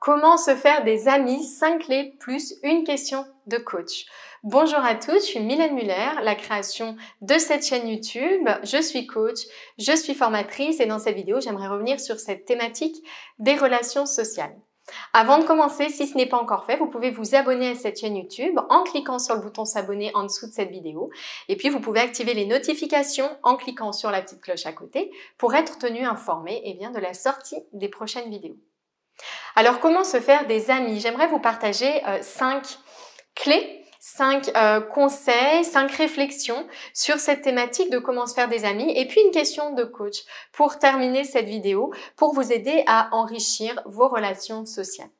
Comment se faire des amis 5 clés plus une question de coach. Bonjour à tous, je suis Mylène Muller, la création de cette chaîne YouTube. Je suis coach, je suis formatrice et dans cette vidéo, j'aimerais revenir sur cette thématique des relations sociales. Avant de commencer, si ce n'est pas encore fait, vous pouvez vous abonner à cette chaîne YouTube en cliquant sur le bouton s'abonner en dessous de cette vidéo. Et puis, vous pouvez activer les notifications en cliquant sur la petite cloche à côté pour être tenu informé et eh bien, de la sortie des prochaines vidéos. Alors comment se faire des amis J'aimerais vous partager euh, cinq clés, cinq euh, conseils, cinq réflexions sur cette thématique de comment se faire des amis et puis une question de coach pour terminer cette vidéo pour vous aider à enrichir vos relations sociales.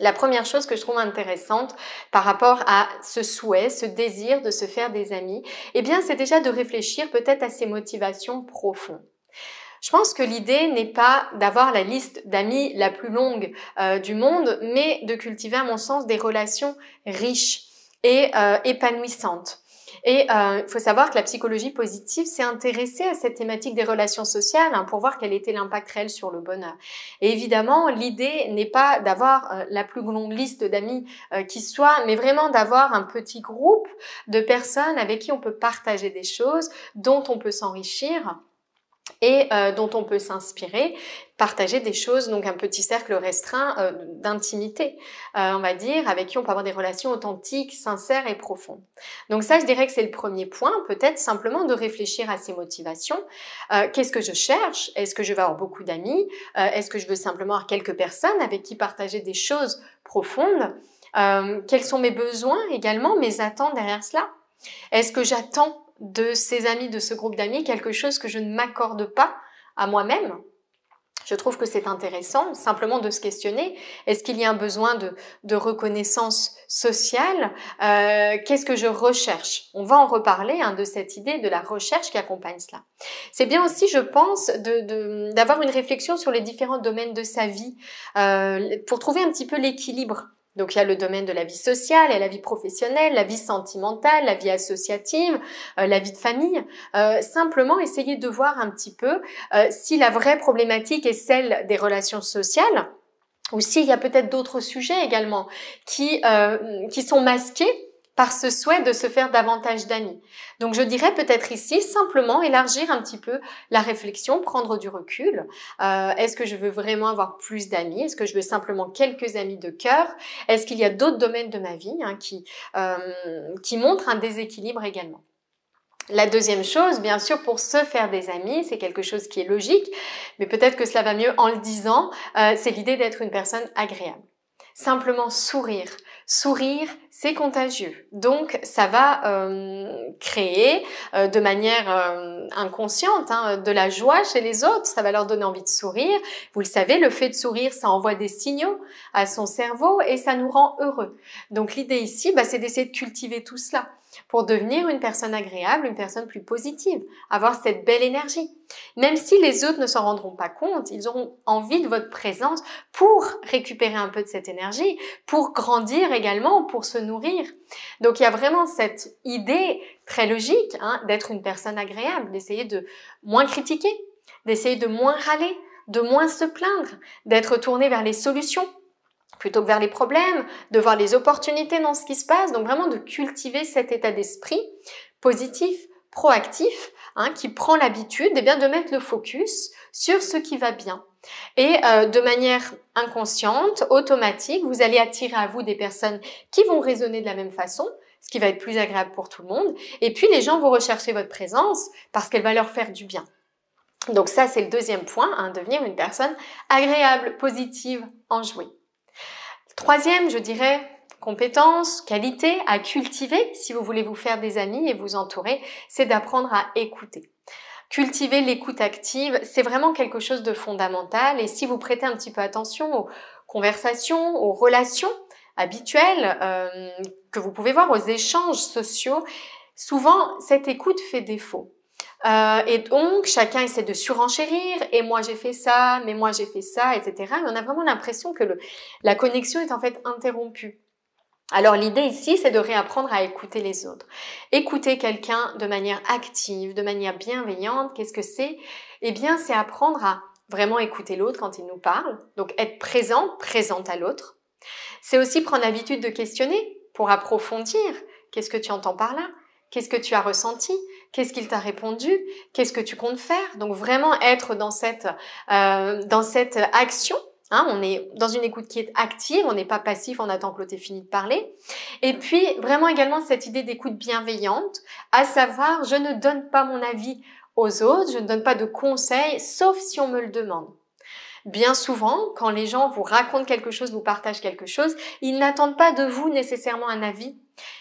La première chose que je trouve intéressante par rapport à ce souhait, ce désir de se faire des amis, eh bien, c'est déjà de réfléchir peut-être à ses motivations profondes. Je pense que l'idée n'est pas d'avoir la liste d'amis la plus longue euh, du monde, mais de cultiver à mon sens des relations riches et euh, épanouissantes. Et euh, il faut savoir que la psychologie positive s'est intéressée à cette thématique des relations sociales hein, pour voir quel était l'impact réel sur le bonheur. Et évidemment, l'idée n'est pas d'avoir la plus longue liste d'amis qui soit, mais vraiment d'avoir un petit groupe de personnes avec qui on peut partager des choses, dont on peut s'enrichir et euh, dont on peut s'inspirer, partager des choses, donc un petit cercle restreint euh, d'intimité, euh, on va dire, avec qui on peut avoir des relations authentiques, sincères et profondes. Donc ça, je dirais que c'est le premier point, peut-être simplement de réfléchir à ses motivations. Qu'est-ce que je cherche Est-ce que je vais avoir beaucoup d'amis Est-ce que je veux simplement avoir quelques personnes avec qui partager des choses profondes Quels sont mes besoins également, mes attentes derrière cela Est-ce que j'attends de ces amis, de ce groupe d'amis, quelque chose que je ne m'accorde pas à moi-même. Je trouve que c'est intéressant simplement de se questionner, est-ce qu'il y a un besoin de, reconnaissance sociale euh, Qu'est-ce que je recherche On va en reparler hein, de cette idée de la recherche qui accompagne cela. C'est bien aussi, je pense, d'avoir une réflexion sur les différents domaines de sa vie euh, pour trouver un petit peu l'équilibre donc il y a le domaine de la vie sociale, et la vie professionnelle, la vie sentimentale, la vie associative, euh, la vie de famille. Euh, simplement essayer de voir un petit peu euh, si la vraie problématique est celle des relations sociales ou s'il y a peut-être d'autres sujets également qui, qui sont masqués par ce souhait de se faire davantage d'amis. Donc je dirais peut-être ici simplement élargir un petit peu la réflexion, prendre du recul. Euh, est-ce que je veux vraiment avoir plus d'amis Est-ce que je veux simplement quelques amis de cœur Est-ce qu'il y a d'autres domaines de ma vie hein, euh, qui, montrent un déséquilibre également la deuxième chose, bien sûr, pour se faire des amis, c'est quelque chose qui est logique, mais peut-être que cela va mieux en le disant, euh, c'est l'idée d'être une personne agréable simplement sourire, Sourire, c'est contagieux. Donc ça va euh, créer euh, de manière euh, inconsciente hein, de la joie chez les autres, ça va leur donner envie de sourire. Vous le savez, le fait de sourire, ça envoie des signaux à son cerveau et ça nous rend heureux. Donc l'idée ici, bah, c'est d'essayer de cultiver tout cela pour devenir une personne agréable, une personne plus positive, avoir cette belle énergie. Même si les autres ne s'en rendront pas compte, ils auront envie de votre présence pour récupérer un peu de cette énergie, pour grandir également, pour se nourrir. Donc il y a vraiment cette idée très logique hein, d'être une personne agréable, d'essayer de moins critiquer, d'essayer de moins râler, de moins se plaindre, d'être tourné vers les solutions plutôt que vers les problèmes, de voir les opportunités dans ce qui se passe, donc vraiment de cultiver cet état d'esprit positif, proactif, hein, qui prend l'habitude eh bien de mettre le focus sur ce qui va bien. Et euh, de manière inconsciente, automatique, vous allez attirer à vous des personnes qui vont raisonner de la même façon, ce qui va être plus agréable pour tout le monde. Et puis les gens vont rechercher votre présence parce qu'elle va leur faire du bien. Donc ça, c'est le deuxième point, hein, devenir une personne agréable, positive, enjouée. Troisième, je dirais, compétence, qualité à cultiver si vous voulez vous faire des amis et vous entourer, c'est d'apprendre à écouter. Cultiver l'écoute active, c'est vraiment quelque chose de fondamental et si vous prêtez un petit peu attention aux conversations, aux relations habituelles euh, que vous pouvez voir, aux échanges sociaux, souvent cette écoute fait défaut. Euh, et donc, chacun essaie de surenchérir, et moi j'ai fait ça, mais moi j'ai fait ça, etc. Et on a vraiment l'impression que la connexion est en fait interrompue. Alors l'idée ici, c'est de réapprendre à écouter les autres. Écouter quelqu'un de manière active, de manière bienveillante, qu'est-ce que c'est Eh bien, c'est apprendre à vraiment écouter l'autre quand il nous parle, donc être présent, présente à l'autre. C'est aussi prendre l'habitude de questionner pour approfondir. Qu'est-ce que tu entends par là Qu'est-ce que tu as ressenti Qu'est-ce qu'il t'a répondu Qu'est-ce que tu comptes faire Donc vraiment être dans cette, euh, dans cette action. Hein, on est dans une écoute qui est active, on n'est pas passif, on attend que l'autre ait fini de parler. Et puis vraiment également cette idée d'écoute bienveillante, à savoir je ne donne pas mon avis aux autres, je ne donne pas de conseils, sauf si on me le demande. Bien souvent, quand les gens vous racontent quelque chose, vous partagent quelque chose, ils n'attendent pas de vous nécessairement un avis.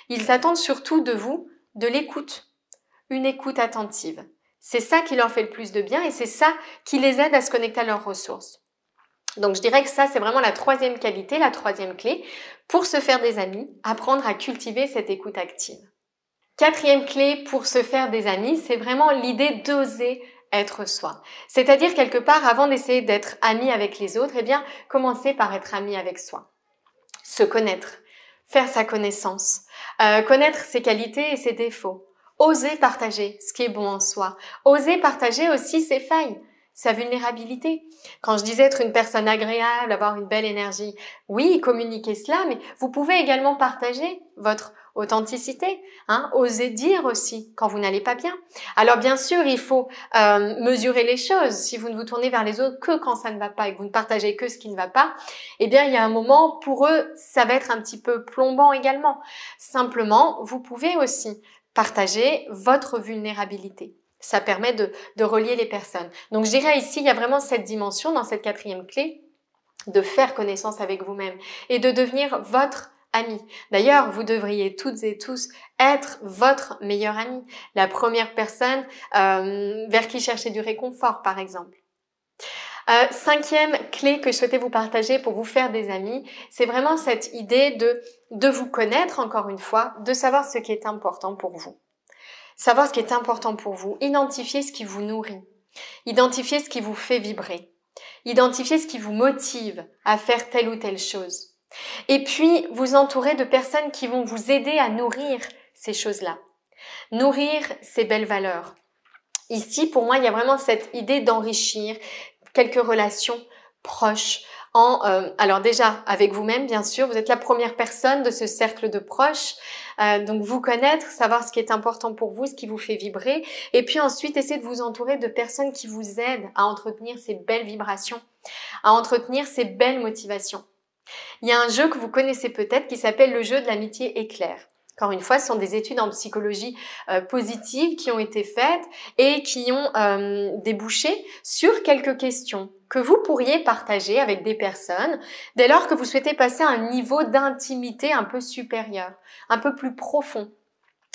Ils attendent surtout de vous de l'écoute une écoute attentive. C'est ça qui leur fait le plus de bien et c'est ça qui les aide à se connecter à leurs ressources. Donc je dirais que ça, c'est vraiment la troisième qualité, la troisième clé. Pour se faire des amis, apprendre à cultiver cette écoute active. Quatrième clé pour se faire des amis, c'est vraiment l'idée d'oser être soi. C'est-à-dire quelque part, avant d'essayer d'être ami avec les autres, eh bien, commencer par être ami avec soi. Se connaître, faire sa connaissance, euh, connaître ses qualités et ses défauts, Oser partager ce qui est bon en soi. Oser partager aussi ses failles, sa vulnérabilité. Quand je disais être une personne agréable, avoir une belle énergie, oui, communiquez cela, mais vous pouvez également partager votre authenticité, hein, oser dire aussi quand vous n'allez pas bien. Alors bien sûr, il faut euh, mesurer les choses. Si vous ne vous tournez vers les autres que quand ça ne va pas et que vous ne partagez que ce qui ne va pas, eh bien il y a un moment pour eux, ça va être un petit peu plombant également. Simplement, vous pouvez aussi partager votre vulnérabilité. Ça permet de, relier les personnes. Donc je dirais ici, il y a vraiment cette dimension dans cette quatrième clé de faire connaissance avec vous-même et de devenir votre ami. D'ailleurs, vous devriez toutes et tous être votre meilleur ami, la première personne euh, vers qui chercher du réconfort, par exemple. Euh, cinquième clé que je souhaitais vous partager pour vous faire des amis, c'est vraiment cette idée de, de vous connaître encore une fois, de savoir ce qui est important pour vous. Savoir ce qui est important pour vous, identifier ce qui vous nourrit, identifier ce qui vous fait vibrer, identifier ce qui vous motive à faire telle ou telle chose. Et puis, vous entourer de personnes qui vont vous aider à nourrir ces choses-là, nourrir ces belles valeurs. Ici, pour moi, il y a vraiment cette idée d'enrichir, quelques relations proches. En, euh, alors déjà avec vous-même, bien sûr, vous êtes la première personne de ce cercle de proches. Euh, donc vous connaître, savoir ce qui est important pour vous, ce qui vous fait vibrer. Et puis ensuite, essayer de vous entourer de personnes qui vous aident à entretenir ces belles vibrations, à entretenir ces belles motivations. Il y a un jeu que vous connaissez peut-être qui s'appelle le jeu de l'amitié éclair encore une fois, ce sont des études en psychologie euh, positive qui ont été faites et qui ont euh, débouché sur quelques questions que vous pourriez partager avec des personnes dès lors que vous souhaitez passer à un niveau d'intimité un peu supérieur, un peu plus profond.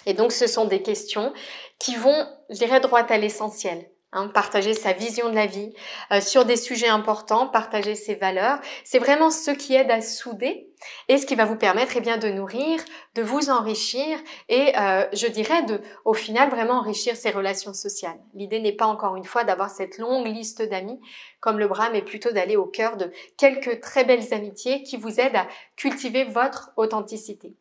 Et donc, ce sont des questions qui vont, je dirais, droit à l'essentiel. Hein, partager sa vision de la vie euh, sur des sujets importants, partager ses valeurs. C'est vraiment ce qui aide à souder et ce qui va vous permettre eh bien de nourrir, de vous enrichir et euh, je dirais de, au final, vraiment enrichir ses relations sociales. L'idée n'est pas encore une fois d'avoir cette longue liste d'amis comme le bras, mais plutôt d'aller au cœur de quelques très belles amitiés qui vous aident à cultiver votre authenticité.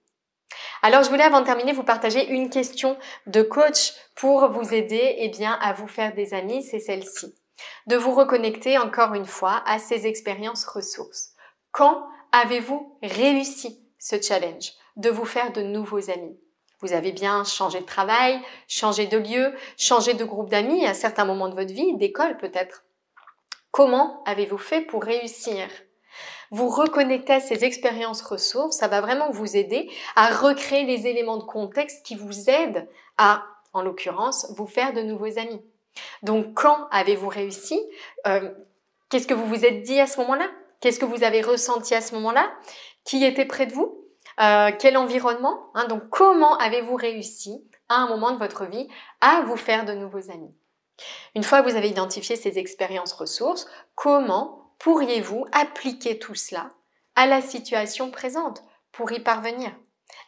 Alors, je voulais avant de terminer vous partager une question de coach pour vous aider et eh bien, à vous faire des amis, c'est celle-ci. De vous reconnecter encore une fois à ces expériences ressources. Quand avez-vous réussi ce challenge de vous faire de nouveaux amis vous avez bien changé de travail, changé de lieu, changé de groupe d'amis à certains moments de votre vie, d'école peut-être. Comment avez-vous fait pour réussir vous reconnecter à ces expériences ressources, ça va vraiment vous aider à recréer les éléments de contexte qui vous aident à, en l'occurrence, vous faire de nouveaux amis. Donc quand avez-vous réussi euh, Qu'est-ce que vous vous êtes dit à ce moment-là Qu'est-ce que vous avez ressenti à ce moment-là Qui était près de vous euh, Quel environnement hein, Donc comment avez-vous réussi à un moment de votre vie à vous faire de nouveaux amis une fois que vous avez identifié ces expériences ressources, comment pourriez-vous appliquer tout cela à la situation présente pour y parvenir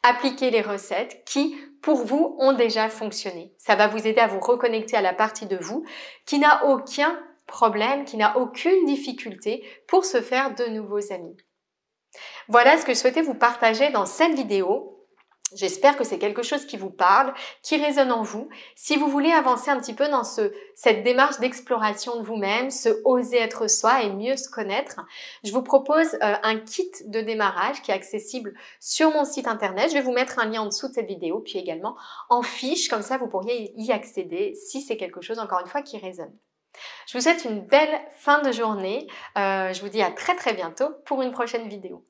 Appliquez les recettes qui, pour vous, ont déjà fonctionné. Ça va vous aider à vous reconnecter à la partie de vous qui n'a aucun problème, qui n'a aucune difficulté pour se faire de nouveaux amis. Voilà ce que je souhaitais vous partager dans cette vidéo. J'espère que c'est quelque chose qui vous parle, qui résonne en vous. Si vous voulez avancer un petit peu dans ce, cette démarche d'exploration de vous-même, se oser être soi et mieux se connaître, je vous propose euh, un kit de démarrage qui est accessible sur mon site internet. Je vais vous mettre un lien en dessous de cette vidéo, puis également en fiche, comme ça vous pourriez y accéder si c'est quelque chose, encore une fois, qui résonne. Je vous souhaite une belle fin de journée. Euh, je vous dis à très très bientôt pour une prochaine vidéo.